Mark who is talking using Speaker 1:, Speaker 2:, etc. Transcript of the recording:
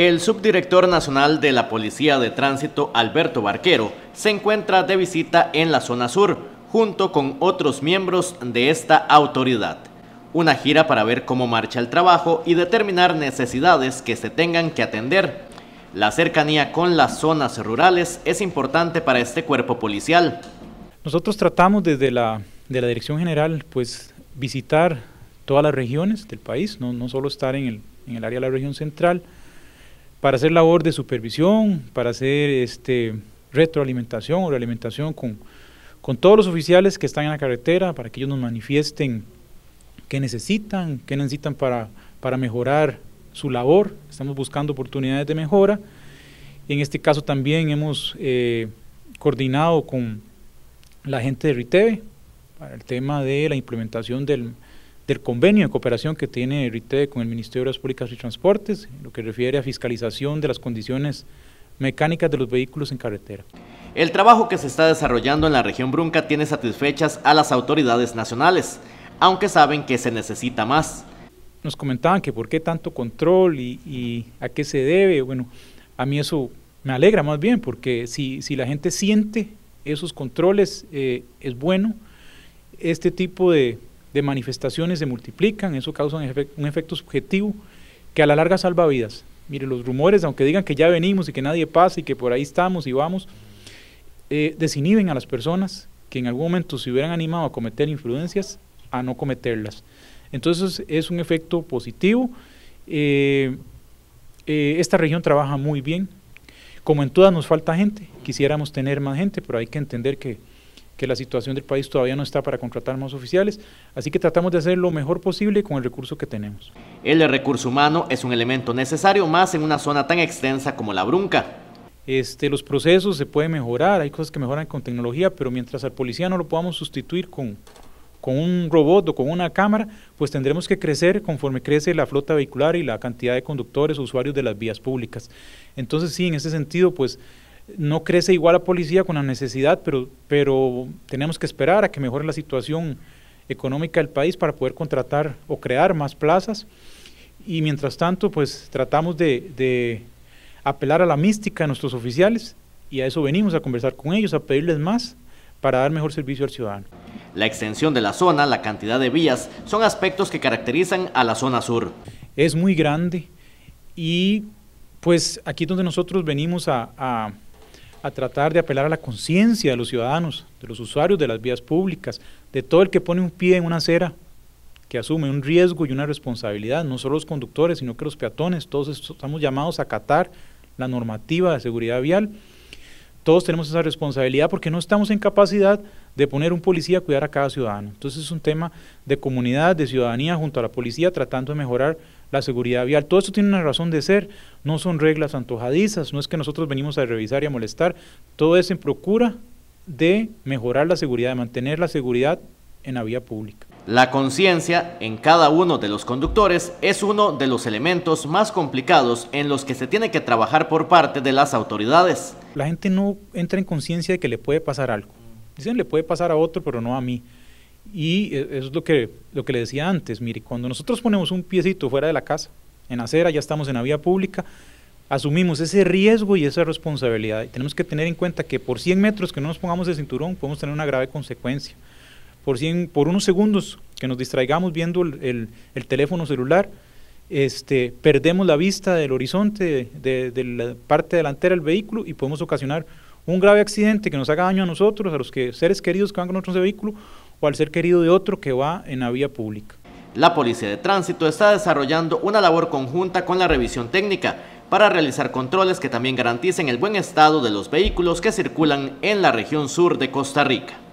Speaker 1: El subdirector nacional de la Policía de Tránsito, Alberto Barquero, se encuentra de visita en la zona sur, junto con otros miembros de esta autoridad. Una gira para ver cómo marcha el trabajo y determinar necesidades que se tengan que atender. La cercanía con las zonas rurales es importante para este cuerpo
Speaker 2: policial. Nosotros tratamos desde la, de la Dirección General pues, visitar todas las regiones del país, no, no solo estar en el, en el área de la región central, para hacer labor de supervisión, para hacer este, retroalimentación o realimentación con, con todos los oficiales que están en la carretera, para que ellos nos manifiesten qué necesitan, qué necesitan para, para mejorar su labor. Estamos buscando oportunidades de mejora. En este caso también hemos eh, coordinado con la gente de RITEVE para el tema de la implementación del, del convenio de cooperación que tiene con el Ministerio de Obras Públicas y Transportes, lo que refiere a fiscalización de las condiciones mecánicas de los vehículos en carretera. El trabajo que se está
Speaker 1: desarrollando en la región Brunca tiene satisfechas a las autoridades nacionales, aunque saben que
Speaker 2: se necesita más. Nos comentaban que por qué tanto control y, a qué se debe. Bueno, a mí eso me alegra más bien, porque si, si la gente siente esos controles, eh, es bueno. Este tipo de, de manifestaciones se multiplican, eso causa un, efecto subjetivo que a la larga salva vidas. Mire, los rumores, aunque digan que ya venimos y que nadie pasa y que por ahí estamos y vamos, eh, desinhiben a las personas que en algún momento se hubieran animado a cometer influencias a no cometerlas. Entonces es un efecto positivo. Eh, eh, esta región trabaja muy bien. Como en todas nos falta gente, quisiéramos tener más gente, pero hay que entender que, que la situación del país todavía no está para contratar más oficiales, así que tratamos de hacer lo mejor posible con el recurso que tenemos.
Speaker 1: El recurso humano es un elemento necesario más en una
Speaker 2: zona tan extensa como la Brunca. Este, los procesos se pueden mejorar, hay cosas que mejoran con tecnología, pero mientras al policía no lo podamos sustituir con, con un robot o con una cámara, pues tendremos que crecer conforme crece la flota vehicular y la cantidad de conductores o usuarios de las vías públicas. Entonces sí, en ese sentido, pues no crece igual la policía con la necesidad, pero, pero tenemos que esperar a que mejore la situación económica del país para poder contratar o crear más plazas. Y mientras tanto, pues tratamos de, apelar a la mística de nuestros oficiales y a eso venimos a conversar con ellos, a pedirles más para dar mejor servicio al ciudadano.
Speaker 1: La extensión de la zona, la cantidad de vías, son
Speaker 2: aspectos que caracterizan a la zona sur. Es muy grande y pues aquí es donde nosotros venimos a a tratar de apelar a la conciencia de los ciudadanos, de los usuarios de las vías públicas, de todo el que pone un pie en una acera, que asume un riesgo y una responsabilidad, no solo los conductores, sino que los peatones, todos estamos llamados a acatar la normativa de seguridad vial. Todos tenemos esa responsabilidad porque no estamos en capacidad de poner un policía a cuidar a cada ciudadano. Entonces es un tema de comunidad, de ciudadanía junto a la policía tratando de mejorar la seguridad vial. Todo esto tiene una razón de ser, no son reglas antojadizas, no es que nosotros venimos a revisar y a molestar, todo es en procura de mejorar la seguridad, de mantener la seguridad en la vía pública. La conciencia
Speaker 1: en cada uno de los conductores es uno de los elementos más complicados en los que se
Speaker 2: tiene que trabajar por parte de las autoridades. La gente no entra en conciencia de que le puede pasar algo Dicen, le puede pasar a otro, pero no a mí. Y eso eh, es lo que, lo que le decía antes, mire, cuando nosotros ponemos un piecito fuera de la casa, en acera, ya estamos en la vía pública, asumimos ese riesgo y esa responsabilidad. Y tenemos que tener en cuenta que por 100 metros que no nos pongamos el cinturón podemos tener una grave consecuencia. Por, 100, por unos segundos que nos distraigamos viendo el, teléfono celular, este, perdemos la vista del horizonte de, de la parte delantera del vehículo y podemos ocasionar un grave accidente que nos haga daño a nosotros, a los que, seres queridos que van con nosotros de vehículo, o al ser querido de otro que va en la vía pública.
Speaker 1: La Policía de Tránsito está desarrollando una labor conjunta con la revisión técnica para realizar controles que también garanticen el buen estado de los vehículos que circulan en la región sur de Costa Rica.